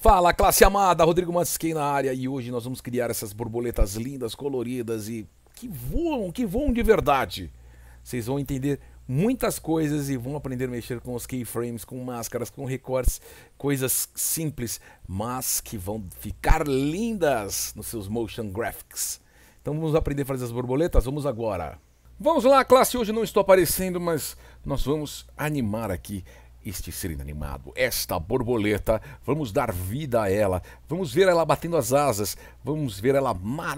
Fala, classe amada, Rodrigo Mansky na área e hoje nós vamos criar essas borboletas lindas, coloridas e que voam, que voam de verdade. Vocês vão entender muitas coisas e vão aprender a mexer com os keyframes, com máscaras, com recortes, coisas simples, mas que vão ficar lindas nos seus motion graphics. Então vamos aprender a fazer as borboletas? Vamos agora. Vamos lá, classe, hoje não estou aparecendo, mas nós vamos animar aqui este ser inanimado, esta borboleta, vamos dar vida a ela, vamos ver ela batendo as asas, vamos ver ela ma,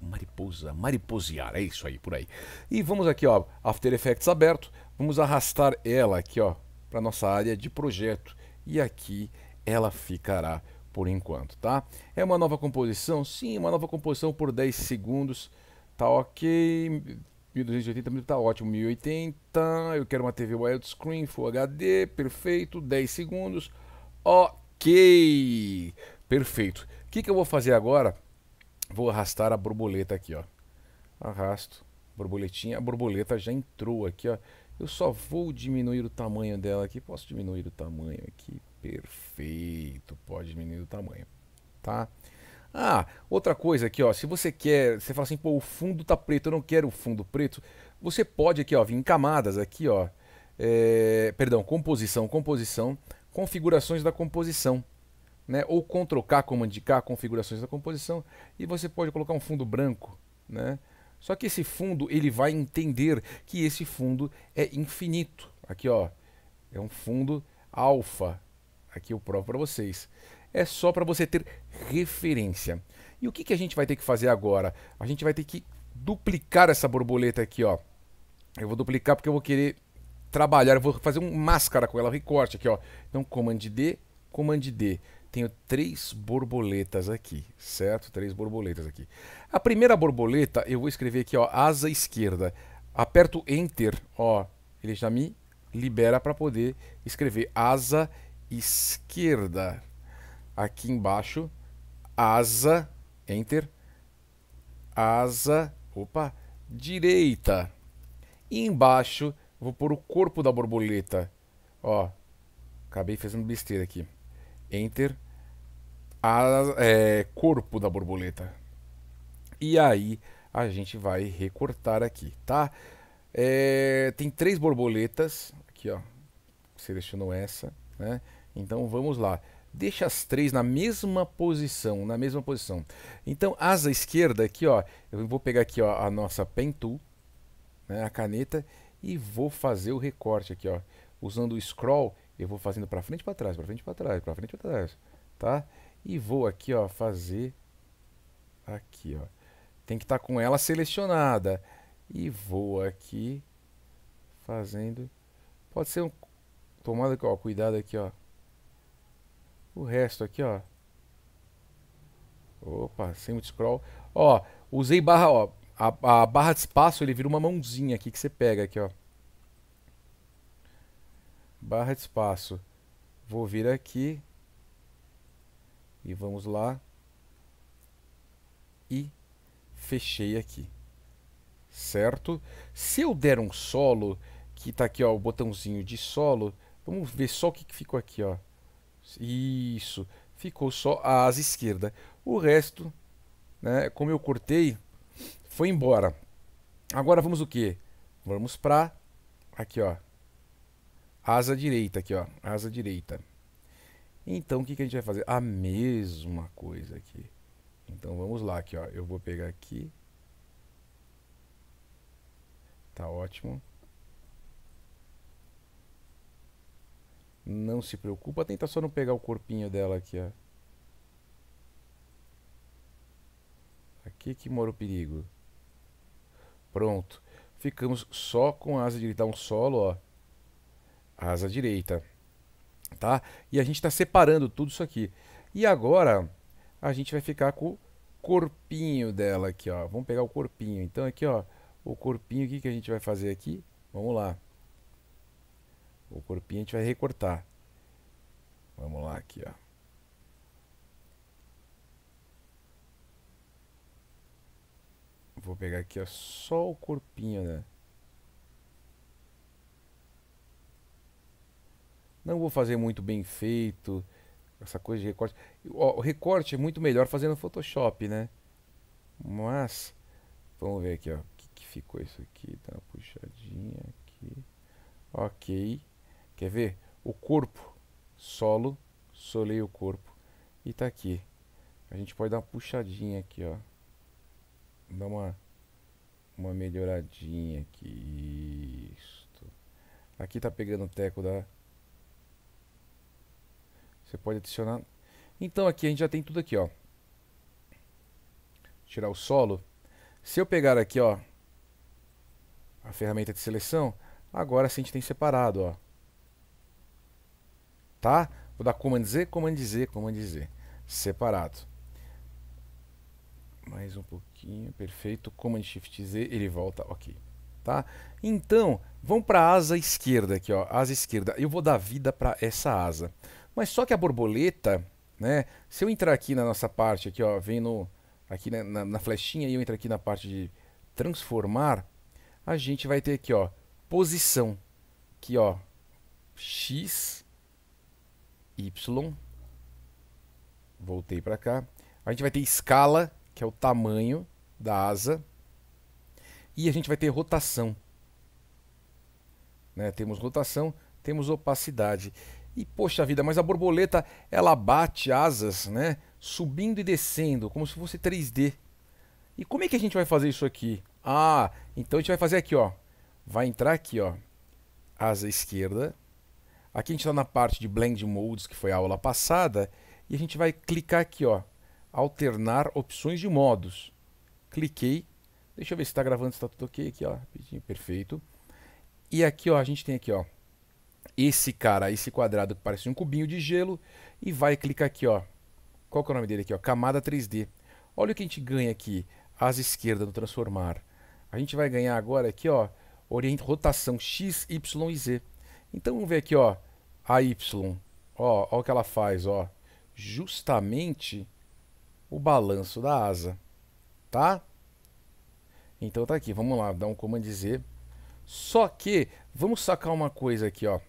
mariposa, mariposear, é isso aí, por aí. E vamos aqui, ó, After Effects aberto, vamos arrastar ela aqui, ó, para nossa área de projeto. E aqui ela ficará por enquanto, tá? É uma nova composição? Sim, uma nova composição por 10 segundos. Tá ok. 1280 mil tá ótimo. 1080, eu quero uma TV widescreen, Full HD, perfeito, 10 segundos. Ok, perfeito. O que, que eu vou fazer agora? Vou arrastar a borboleta aqui, ó. Arrasto, borboletinha, a borboleta já entrou aqui, ó. Eu só vou diminuir o tamanho dela aqui. Posso diminuir o tamanho aqui? Perfeito, pode diminuir o tamanho, tá? Tá? Ah, outra coisa aqui, ó, se você quer, você fala assim, pô, o fundo tá preto, eu não quero o fundo preto, você pode aqui, ó, vir em camadas aqui, ó, é, perdão, composição, composição, configurações da composição, né? Ou Ctrl K, Command K, configurações da composição, e você pode colocar um fundo branco, né? Só que esse fundo, ele vai entender que esse fundo é infinito. Aqui, ó, é um fundo alfa. Aqui eu provo para vocês é só para você ter referência. E o que, que a gente vai ter que fazer agora? A gente vai ter que duplicar essa borboleta aqui, ó. Eu vou duplicar porque eu vou querer trabalhar, eu vou fazer um máscara com ela, recorte aqui, ó. Então, Command D, Command D. Tenho três borboletas aqui, certo? Três borboletas aqui. A primeira borboleta, eu vou escrever aqui, ó, asa esquerda. Aperto Enter, ó, ele já me libera para poder escrever asa esquerda, aqui embaixo, asa, enter, asa, opa, direita. E embaixo, vou pôr o corpo da borboleta. Ó, acabei fazendo besteira aqui. Enter, asa, é, corpo da borboleta. E aí, a gente vai recortar aqui, tá? É, tem três borboletas, aqui ó, selecionou essa, né? Então vamos lá deixa as três na mesma posição, na mesma posição. Então, asa esquerda aqui, ó, eu vou pegar aqui, ó, a nossa pen tool, né, a caneta e vou fazer o recorte aqui, ó. Usando o scroll, eu vou fazendo para frente, para trás, para frente, para trás, para frente, para trás, tá? E vou aqui, ó, fazer aqui, ó. Tem que estar tá com ela selecionada. E vou aqui fazendo Pode ser um tomada aqui, ó, cuidado aqui, ó. O resto aqui, ó. Opa, sem muito scroll. Ó, usei barra, ó. A, a barra de espaço, ele vira uma mãozinha aqui que você pega aqui, ó. Barra de espaço. Vou vir aqui. E vamos lá. E fechei aqui. Certo? Se eu der um solo, que tá aqui, ó, o botãozinho de solo. Vamos ver só o que, que ficou aqui, ó. Isso. Ficou só a asa esquerda. O resto, né, como eu cortei, foi embora. Agora vamos o quê? Vamos para aqui, ó. Asa direita aqui, ó. Asa direita. Então, o que, que a gente vai fazer? A mesma coisa aqui. Então, vamos lá aqui, ó. Eu vou pegar aqui. Tá ótimo. Não se preocupa. Tenta só não pegar o corpinho dela aqui, ó. Aqui é que mora o perigo. Pronto. Ficamos só com a asa direita. Dá tá um solo, ó. Asa direita. Tá? E a gente está separando tudo isso aqui. E agora a gente vai ficar com o corpinho dela aqui, ó. Vamos pegar o corpinho. Então aqui, ó, o corpinho, o que, que a gente vai fazer aqui? Vamos lá. O corpinho a gente vai recortar. Vamos lá aqui, ó. Vou pegar aqui ó, só o corpinho, né? Não vou fazer muito bem feito. Essa coisa de recorte. Ó, o recorte é muito melhor fazendo no Photoshop, né? Mas, vamos ver aqui, ó. O que, que ficou isso aqui? Dá uma puxadinha aqui. Ok. Quer ver? O corpo, solo, solei o corpo e tá aqui. A gente pode dar uma puxadinha aqui, ó. Dá uma, uma melhoradinha aqui. Aqui tá pegando o teco da... Você pode adicionar... Então aqui a gente já tem tudo aqui, ó. Tirar o solo. Se eu pegar aqui, ó, a ferramenta de seleção, agora sim a gente tem separado, ó tá? Vou dar Command Z, Command Z, Command Z, separado. Mais um pouquinho, perfeito. Command Shift Z, ele volta, ok. Tá? Então, vamos para a asa esquerda aqui, ó, asa esquerda. Eu vou dar vida para essa asa. Mas só que a borboleta, né? Se eu entrar aqui na nossa parte aqui, ó, vem no aqui na, né, na, na flechinha e eu entro aqui na parte de transformar, a gente vai ter aqui, ó, posição, aqui, ó, x Y. Voltei para cá. A gente vai ter escala, que é o tamanho da asa. E a gente vai ter rotação. Né? Temos rotação, temos opacidade. E poxa vida, mas a borboleta ela bate asas, né? Subindo e descendo, como se fosse 3D. E como é que a gente vai fazer isso aqui? Ah, então a gente vai fazer aqui, ó. Vai entrar aqui, ó. Asa esquerda, Aqui a gente está na parte de Blend Modes, que foi a aula passada, e a gente vai clicar aqui, ó, alternar opções de modos. Cliquei, deixa eu ver se está gravando, se está tudo ok aqui, ó, rapidinho, perfeito. E aqui, ó, a gente tem aqui, ó, esse cara, esse quadrado que parece um cubinho de gelo, e vai clicar aqui, ó, qual que é o nome dele aqui, ó, camada 3D. Olha o que a gente ganha aqui, as esquerdas no transformar. A gente vai ganhar agora aqui, ó, orient, rotação X, Y e Z. Então vamos ver aqui, ó, a Ó, ó o que ela faz, ó. Justamente o balanço da asa, tá? Então tá aqui, vamos lá, dar um comando Z. Só que, vamos sacar uma coisa aqui, ó.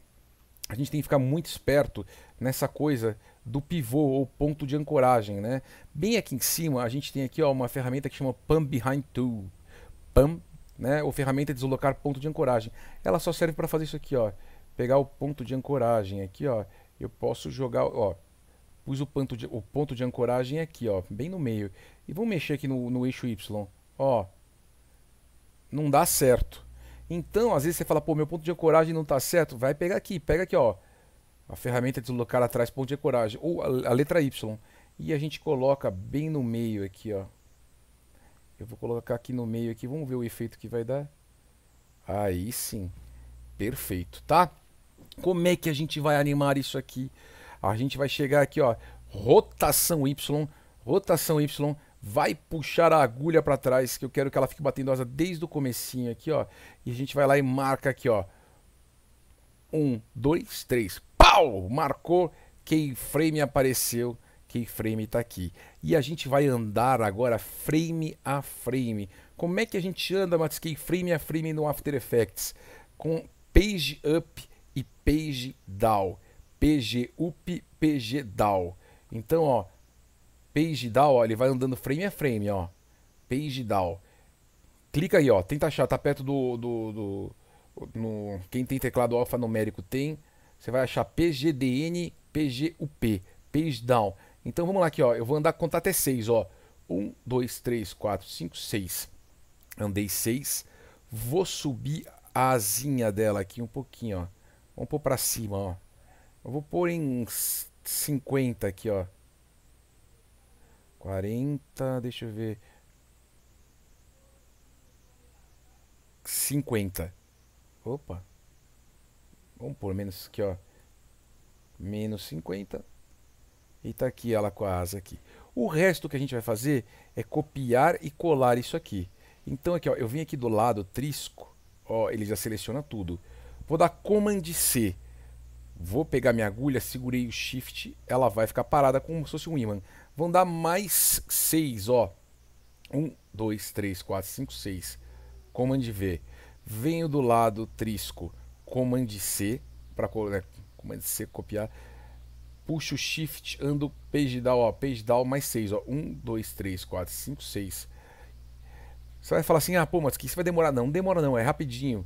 A gente tem que ficar muito esperto nessa coisa do pivô ou ponto de ancoragem, né? Bem aqui em cima, a gente tem aqui ó, uma ferramenta que chama Pump Behind Tool. Pump, né? Ou ferramenta de deslocar ponto de ancoragem. Ela só serve para fazer isso aqui, ó pegar o ponto de ancoragem aqui, ó, eu posso jogar, ó, pus o ponto de, o ponto de ancoragem aqui, ó, bem no meio. E vamos mexer aqui no, no eixo Y, ó, não dá certo. Então, às vezes você fala, pô, meu ponto de ancoragem não tá certo, vai pegar aqui, pega aqui, ó, a ferramenta é deslocar atrás ponto de ancoragem, ou a, a letra Y. E a gente coloca bem no meio aqui, ó. Eu vou colocar aqui no meio aqui, vamos ver o efeito que vai dar. Aí sim, perfeito, tá? Como é que a gente vai animar isso aqui? A gente vai chegar aqui, ó, rotação Y, rotação Y, vai puxar a agulha para trás, que eu quero que ela fique batendo asa desde o comecinho aqui, ó. E a gente vai lá e marca aqui, ó. Um, dois, três. Pau! Marcou, keyframe apareceu, keyframe está aqui. E a gente vai andar agora frame a frame. Como é que a gente anda, Matos, keyframe a frame no After Effects? Com page up e PageDAO. PGUP PGDAO. Então, ó, PageDAO, ó, ele vai andando frame a frame, ó. PageDAO. Clica aí, ó, tenta achar, tá perto do... do, do no, quem tem teclado alfanumérico tem. Você vai achar PGDN, PGUP, PageDAO. Então, vamos lá aqui, ó, eu vou andar, contar até 6, ó. 1, 2, 3, 4, 5, 6. Andei 6. Vou subir a asinha dela aqui um pouquinho, ó. Vamos pôr pra cima, ó. Eu vou pôr em 50 aqui, ó. 40, deixa eu ver. 50. Opa. Vamos pôr menos aqui, ó. Menos 50. E tá aqui ela com a asa aqui. O resto que a gente vai fazer é copiar e colar isso aqui. Então aqui, ó, eu vim aqui do lado, trisco, ó, ele já seleciona tudo. Vou dar Command C. Vou pegar minha agulha, segurei o Shift, ela vai ficar parada como se fosse um ímã. Vão dar mais 6, ó. 1, 2, 3, 4, 5, 6. Command V. Venho do lado trisco, Command C, para né, Command C copiar. Puxo o Shift, ando page down, ó, page down mais 6, ó. 1, 2, 3, 4, 5, 6. Você vai falar assim: "Ah, pô, mas que isso vai demorar não demora não, é rapidinho".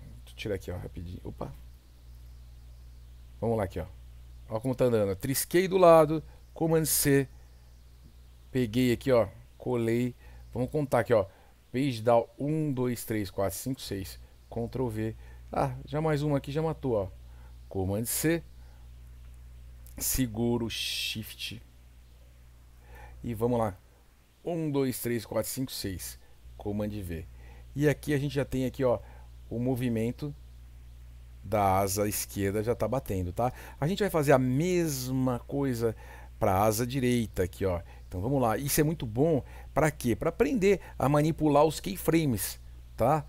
tirar aqui, ó, rapidinho. Opa. Vamos lá aqui, ó. Ó como tá andando. Trisquei do lado, Command C. Peguei aqui, ó. Colei. Vamos contar aqui, ó. Page down 1, 2, 3, 4, 5, 6. Ctrl V. Ah, já mais uma aqui já matou, ó. Command C. Seguro Shift. E vamos lá. 1, 2, 3, 4, 5, 6. Command V. E aqui a gente já tem aqui, ó o movimento da asa esquerda já está batendo, tá? A gente vai fazer a mesma coisa para a asa direita aqui, ó. Então vamos lá. Isso é muito bom para quê? Para aprender a manipular os keyframes, tá?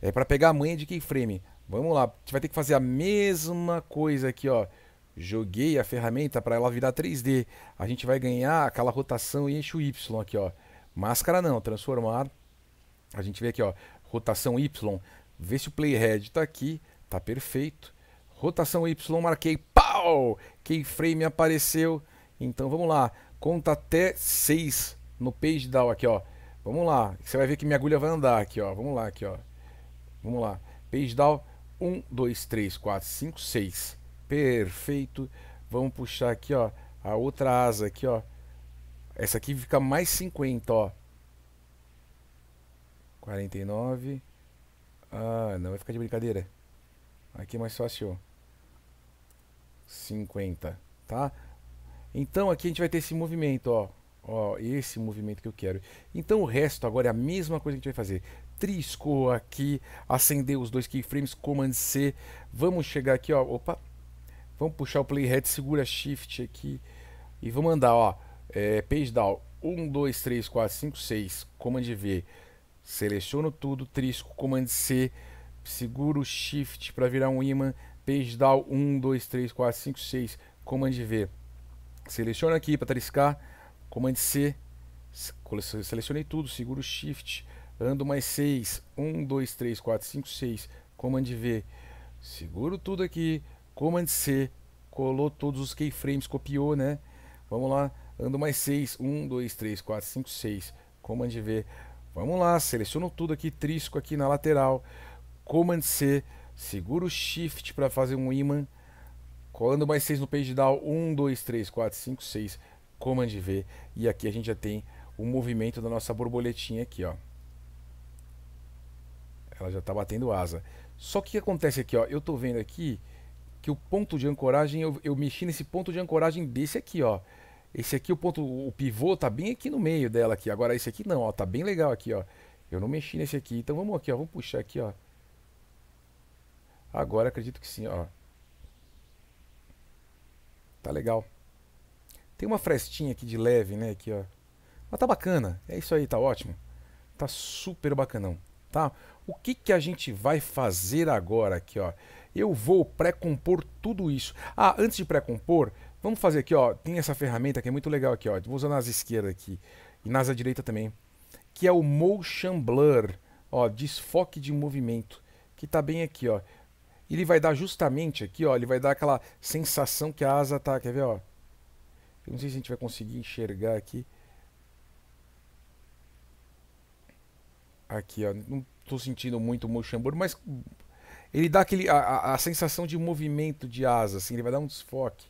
É para pegar a manha de keyframe. Vamos lá. A gente vai ter que fazer a mesma coisa aqui, ó. Joguei a ferramenta para ela virar 3D. A gente vai ganhar aquela rotação e eixo Y aqui, ó. Máscara não, transformar. A gente vê aqui, ó, rotação Y. Vê se o playhead tá aqui. Tá perfeito. Rotação Y, marquei. Pau! Keyframe apareceu. Então vamos lá. Conta até 6 no page down aqui, ó. Vamos lá. Você vai ver que minha agulha vai andar aqui, ó. Vamos lá aqui, ó. Vamos lá. Page down 1 2 3 4 5 6. Perfeito. Vamos puxar aqui, ó, a outra asa aqui, ó. Essa aqui fica mais 50, ó. 49 ah, não vai ficar de brincadeira. Aqui é mais fácil. 50, tá? Então aqui a gente vai ter esse movimento, ó. Ó, esse movimento que eu quero. Então o resto agora é a mesma coisa que a gente vai fazer. Trisco aqui, acender os dois keyframes, Command C. Vamos chegar aqui, ó. Opa! Vamos puxar o playhead, segura Shift aqui. E vamos andar, ó. É, page down. 1, 2, 3, 4, 5, 6. Command V. Seleciono tudo, trisco, comando C, seguro Shift para virar um imã, page down 1, 2, 3, 4, 5, 6, V. Seleciono aqui para triscar, comando C, selecionei tudo, seguro Shift, ando mais 6, 1, 2, 3, 4, 5, 6, comando V. Seguro tudo aqui, comando C, colou todos os keyframes, copiou, né? Vamos lá, ando mais 6, 1, 2, 3, 4, 5, 6, comando V. Vamos lá, seleciono tudo aqui, trisco aqui na lateral, Command C, seguro Shift para fazer um imã, colando mais 6 no page down, 1, 2, 3, 4, 5, 6, Command V, e aqui a gente já tem o movimento da nossa borboletinha aqui, ó. Ela já tá batendo asa. Só que o que acontece aqui, ó, eu tô vendo aqui que o ponto de ancoragem, eu, eu mexi nesse ponto de ancoragem desse aqui, ó. Esse aqui, o ponto, o pivô tá bem aqui no meio dela aqui. Agora esse aqui não, ó, tá bem legal aqui, ó. Eu não mexi nesse aqui, então vamos aqui, ó, vamos puxar aqui, ó. Agora acredito que sim, ó. Tá legal. Tem uma frestinha aqui de leve, né, aqui, ó. Mas tá bacana, é isso aí, tá ótimo. Tá super bacanão, tá? O que que a gente vai fazer agora aqui, ó? Eu vou pré-compor tudo isso. Ah, antes de pré-compor, Vamos fazer aqui, ó. Tem essa ferramenta que é muito legal aqui, ó. Vou usar nas esquerdas aqui e nas à direita também, que é o Motion Blur, ó, desfoque de movimento, que tá bem aqui, ó. Ele vai dar justamente aqui, ó, ele vai dar aquela sensação que a asa tá, quer ver, ó. Eu não sei se a gente vai conseguir enxergar aqui. Aqui, ó, não tô sentindo muito o motion blur, mas ele dá aquele a, a, a sensação de movimento de asa, assim, ele vai dar um desfoque.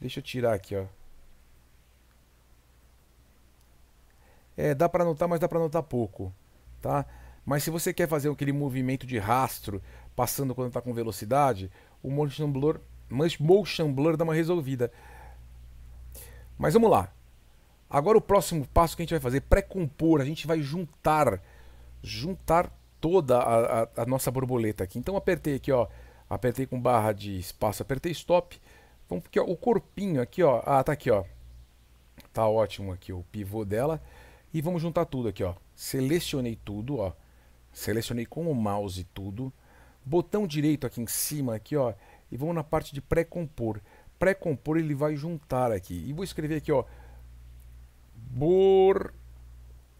Deixa eu tirar aqui, ó. É, dá para anotar, mas dá para anotar pouco, tá? Mas se você quer fazer aquele movimento de rastro, passando quando tá com velocidade, o motion blur, motion blur dá uma resolvida. Mas vamos lá. Agora o próximo passo que a gente vai fazer, pré-compor, a gente vai juntar, juntar toda a, a, a nossa borboleta aqui. Então apertei aqui, ó, apertei com barra de espaço, apertei stop, Vamos porque ó, o corpinho aqui, ó. Ah, tá aqui, ó. Tá ótimo aqui o pivô dela. E vamos juntar tudo aqui, ó. Selecionei tudo, ó. Selecionei com o mouse tudo. Botão direito aqui em cima, aqui, ó. E vamos na parte de pré-compor. Pré-compor ele vai juntar aqui. E vou escrever aqui, ó. Bor...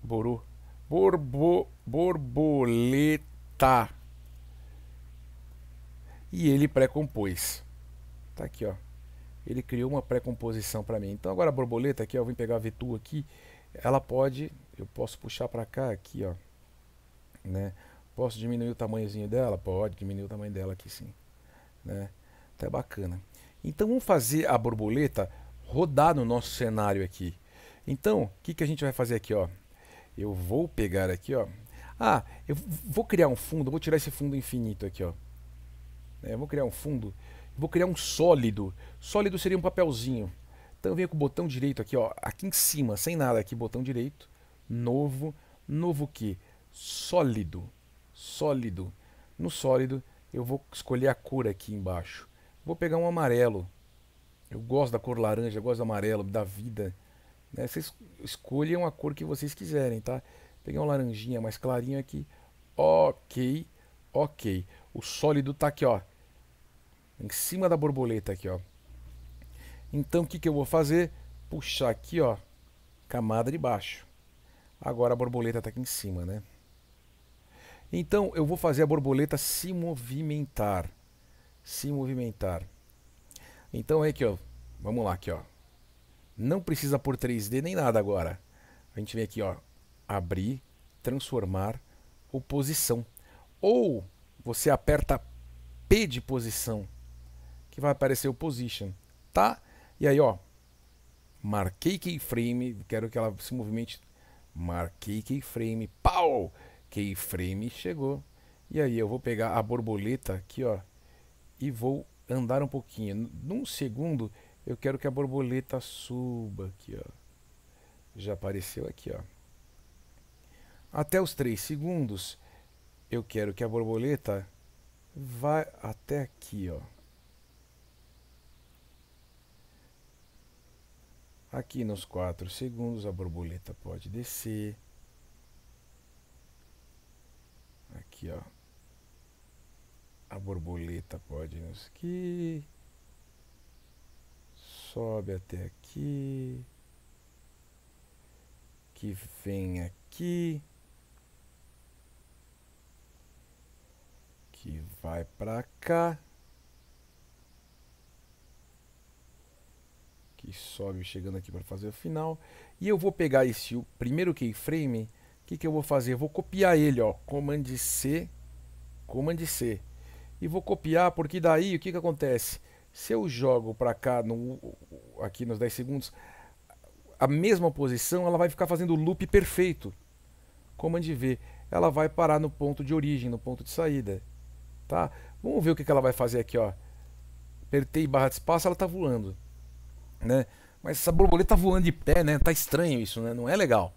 Boru. Borbo... Borboleta. E ele pré-compôs. Tá aqui, ó ele criou uma pré-composição para mim. Então agora a borboleta aqui, ó, eu vim pegar a Vetu aqui, ela pode, eu posso puxar para cá aqui, ó, né? Posso diminuir o tamanhozinho dela? Pode diminuir o tamanho dela aqui sim, né? Até então, bacana. Então vamos fazer a borboleta rodar no nosso cenário aqui. Então, o que, que a gente vai fazer aqui, ó? Eu vou pegar aqui, ó. Ah, eu vou criar um fundo, vou tirar esse fundo infinito aqui, ó. É, vou criar um fundo Vou criar um sólido. Sólido seria um papelzinho. Então eu venho com o botão direito aqui, ó, aqui em cima, sem nada aqui, botão direito, novo, novo que? Sólido, sólido. No sólido eu vou escolher a cor aqui embaixo. Vou pegar um amarelo. Eu gosto da cor laranja, gosto do amarelo, da vida. Né? Vocês escolham a cor que vocês quiserem, tá? Peguei um laranjinha mais clarinho aqui. Ok, ok. O sólido tá aqui, ó em cima da borboleta aqui, ó. Então o que, que eu vou fazer? Puxar aqui, ó, camada de baixo. Agora a borboleta está aqui em cima, né? Então eu vou fazer a borboleta se movimentar, se movimentar. Então é aqui, ó, vamos lá aqui, ó. Não precisa por 3D nem nada agora. A gente vem aqui, ó, abrir, transformar, oposição. Ou você aperta P de posição que vai aparecer o position, tá? E aí, ó, marquei keyframe, quero que ela se movimente, marquei keyframe, pau! Keyframe chegou. E aí eu vou pegar a borboleta aqui, ó, e vou andar um pouquinho. Num segundo, eu quero que a borboleta suba aqui, ó. Já apareceu aqui, ó. Até os 3 segundos, eu quero que a borboleta vá até aqui, ó. Aqui nos 4 segundos a borboleta pode descer. Aqui, ó. A borboleta pode nos aqui. Sobe até aqui. Que vem aqui. Que vai para cá. que sobe chegando aqui para fazer o final. E eu vou pegar esse o primeiro keyframe. O que, que eu vou fazer? Eu vou copiar ele, ó. Command C, Command C. E vou copiar porque daí o que, que acontece? Se eu jogo para cá, no, aqui nos 10 segundos, a mesma posição, ela vai ficar fazendo o loop perfeito. Command V. Ela vai parar no ponto de origem, no ponto de saída. Tá? Vamos ver o que, que ela vai fazer aqui, ó. Apertei barra de espaço, ela está voando né? Mas essa borboleta tá voando de pé, né? Tá estranho isso, né? Não é legal.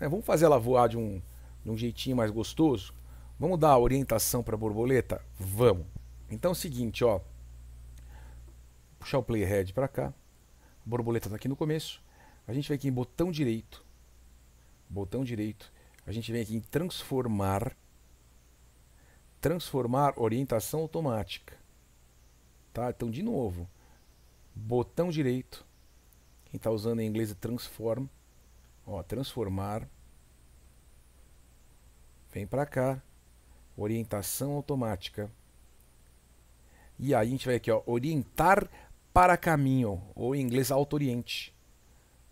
Né? Vamos fazer ela voar de um, de um jeitinho mais gostoso? Vamos dar orientação para borboleta? Vamos. Então é o seguinte, ó. Puxar o playhead para cá. A borboleta está aqui no começo. A gente vai aqui em botão direito. Botão direito. A gente vem aqui em transformar. Transformar orientação automática. Tá? Então, de novo, botão direito, quem está usando em inglês é transform, ó, transformar, vem para cá, orientação automática. E aí a gente vai aqui, ó, orientar para caminho, ou em inglês autoriente oriente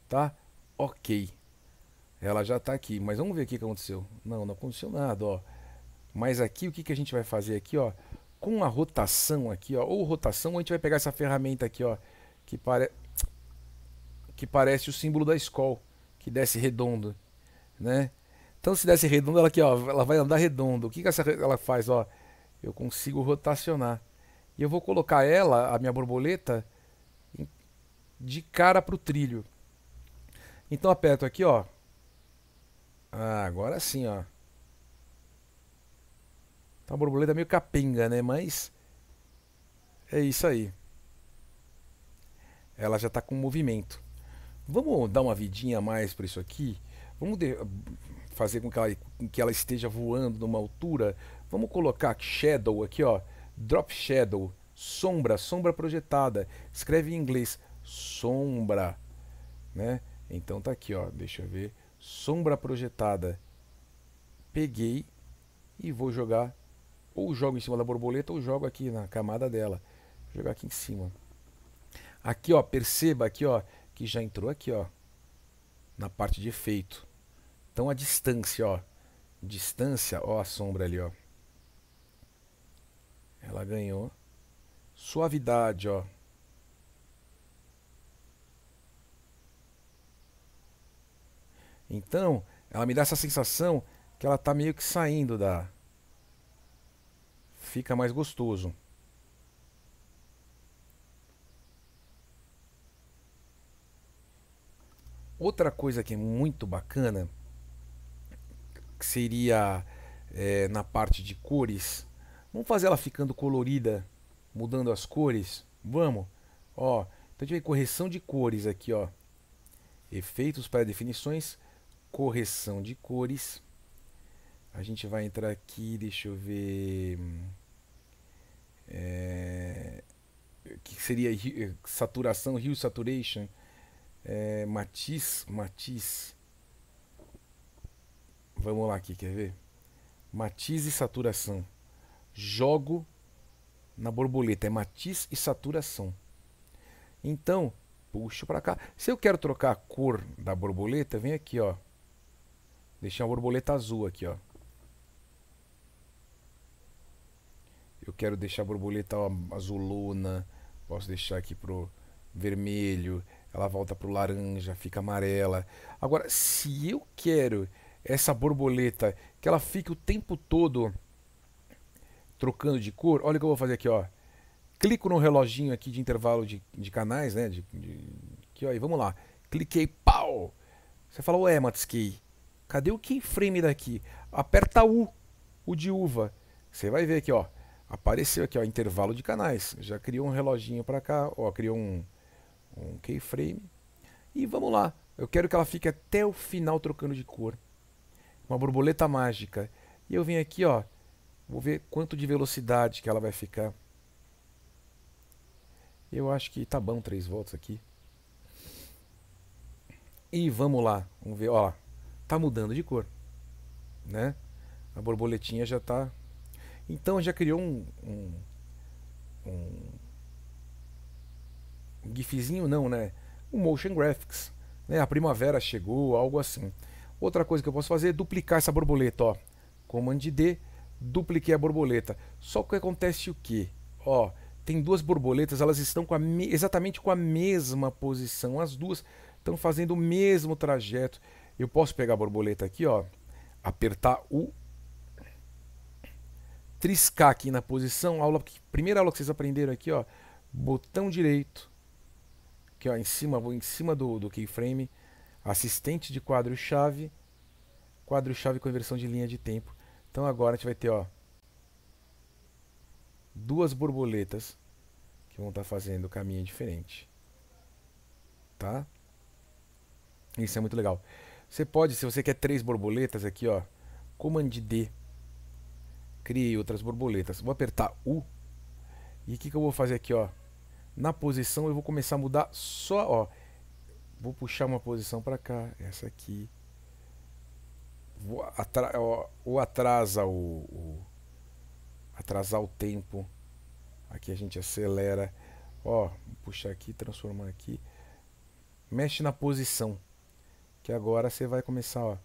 tá? Ok. Ela já está aqui, mas vamos ver o que aconteceu. Não, não aconteceu nada, ó. Mas aqui, o que, que a gente vai fazer aqui, ó? Com a rotação aqui, ó, ou rotação, a gente vai pegar essa ferramenta aqui, ó, que, pare... que parece o símbolo da escola, que desce redondo né? Então se desce redondo ela aqui, ó, ela vai andar redondo O que que essa ela faz, ó? Eu consigo rotacionar. E eu vou colocar ela, a minha borboleta, de cara para o trilho. Então aperto aqui, ó. Ah, agora sim, ó. então a borboleta é meio capenga, né? Mas é isso aí ela já está com movimento. Vamos dar uma vidinha a mais para isso aqui? Vamos de, fazer com que, ela, com que ela esteja voando numa altura. Vamos colocar shadow aqui, ó. Drop shadow, sombra, sombra projetada. Escreve em inglês sombra, né? Então tá aqui, ó. Deixa eu ver. Sombra projetada. Peguei e vou jogar ou jogo em cima da borboleta ou jogo aqui na camada dela. Vou jogar aqui em cima. Aqui, ó, perceba aqui, ó, que já entrou aqui, ó, na parte de efeito. Então a distância, ó, distância, ó a sombra ali, ó. Ela ganhou suavidade, ó. Então, ela me dá essa sensação que ela tá meio que saindo da fica mais gostoso. Outra coisa que é muito bacana que seria é, na parte de cores. Vamos fazer ela ficando colorida, mudando as cores? Vamos. Ó, então a gente correção de cores aqui, ó. Efeitos para definições, correção de cores. A gente vai entrar aqui, deixa eu ver... É, que seria saturação, hue saturation é, Matiz, Matiz. Vamos lá aqui, quer ver? Matiz e saturação. Jogo na borboleta. É matiz e saturação. Então, puxo para cá. Se eu quero trocar a cor da borboleta, vem aqui, ó. Deixar a borboleta azul aqui, ó. Eu quero deixar a borboleta ó, azulona. Posso deixar aqui pro vermelho ela volta para o laranja, fica amarela. Agora, se eu quero essa borboleta que ela fique o tempo todo trocando de cor, olha o que eu vou fazer aqui, ó. Clico no reloginho aqui de intervalo de, de canais, né? De, de, aqui, ó, e vamos lá. Cliquei, pau! Você fala, ué, Matsuki, cadê o keyframe daqui? Aperta U, o de uva. Você vai ver aqui, ó. Apareceu aqui, ó, intervalo de canais. Já criou um reloginho para cá, ó, criou um, um keyframe. E vamos lá. Eu quero que ela fique até o final trocando de cor. Uma borboleta mágica. E eu venho aqui, ó. Vou ver quanto de velocidade que ela vai ficar. Eu acho que tá bom três voltas aqui. E vamos lá. Vamos ver, ó. Tá mudando de cor. Né? A borboletinha já tá... Então já criou um, um, um gifzinho não, né? O motion graphics, né? A primavera chegou, algo assim. Outra coisa que eu posso fazer é duplicar essa borboleta, ó. Command D, dupliquei a borboleta. Só que acontece o que? Ó, tem duas borboletas, elas estão com exatamente com a mesma posição, as duas estão fazendo o mesmo trajeto. Eu posso pegar a borboleta aqui, ó, apertar o triscar aqui na posição, aula, primeira aula que vocês aprenderam aqui, ó, botão direito, aqui ó, em cima, vou em cima do, do keyframe, assistente de quadro-chave, quadro-chave com inversão de linha de tempo. Então agora a gente vai ter ó, duas borboletas que vão estar tá fazendo caminho diferente. Tá? Isso é muito legal. Você pode, se você quer três borboletas aqui, ó, Command D, crie outras borboletas. Vou apertar U e o que, que eu vou fazer aqui, ó? Na posição eu vou começar a mudar só, ó. Vou puxar uma posição para cá, essa aqui. Vou atra ó, ou atrasa o, o atrasar o tempo. Aqui a gente acelera. Ó, puxar aqui, transformar aqui. Mexe na posição. Que agora você vai começar, ó.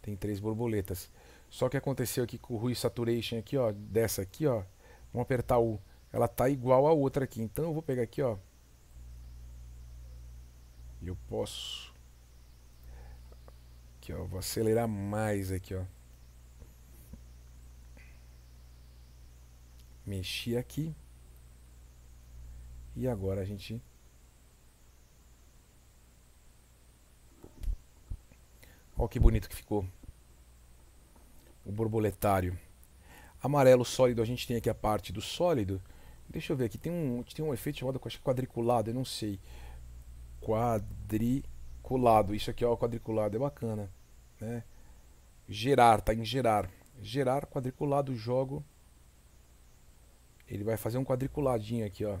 Tem três borboletas. Só que aconteceu aqui com o Rui Saturation aqui, ó, dessa aqui, ó. Vamos apertar o ela tá igual a outra aqui. Então eu vou pegar aqui, ó. E eu posso aqui, ó, vou acelerar mais aqui, ó. Mexi aqui. E agora a gente Olha que bonito que ficou. O borboletário. Amarelo sólido, a gente tem aqui a parte do sólido. Deixa eu ver aqui, tem um, tem um efeito chamado acho quadriculado, eu não sei. Quadriculado, isso aqui é o quadriculado, é bacana. Né? Gerar, tá em gerar. Gerar quadriculado, jogo. Ele vai fazer um quadriculadinho aqui, ó.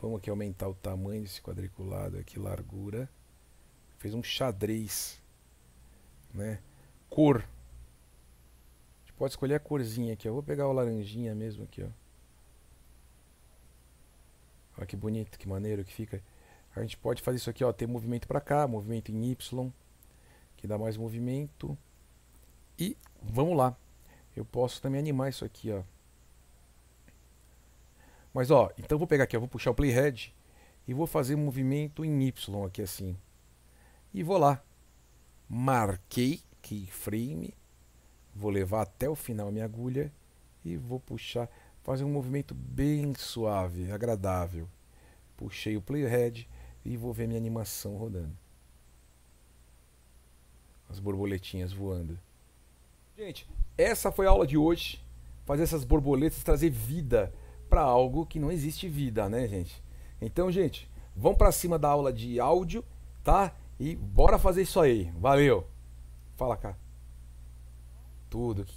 Vamos aqui aumentar o tamanho desse quadriculado aqui, largura. Fez um xadrez, né? Cor. A gente pode escolher a corzinha aqui, ó. Vou pegar o laranjinha mesmo aqui, ó. Olha que bonito, que maneiro que fica. A gente pode fazer isso aqui, ó, ter movimento para cá, movimento em Y, que dá mais movimento. E vamos lá. Eu posso também animar isso aqui, ó. Mas ó, então eu vou pegar aqui, ó, vou puxar o playhead e vou fazer um movimento em Y aqui assim. E vou lá. Marquei keyframe. Vou levar até o final a minha agulha e vou puxar fazer um movimento bem suave, agradável. Puxei o playhead e vou ver minha animação rodando. As borboletinhas voando. Gente, essa foi a aula de hoje. Fazer essas borboletas trazer vida para algo que não existe vida, né, gente? Então, gente, vamos para cima da aula de áudio, tá? E bora fazer isso aí. Valeu. Fala, cá. Tudo.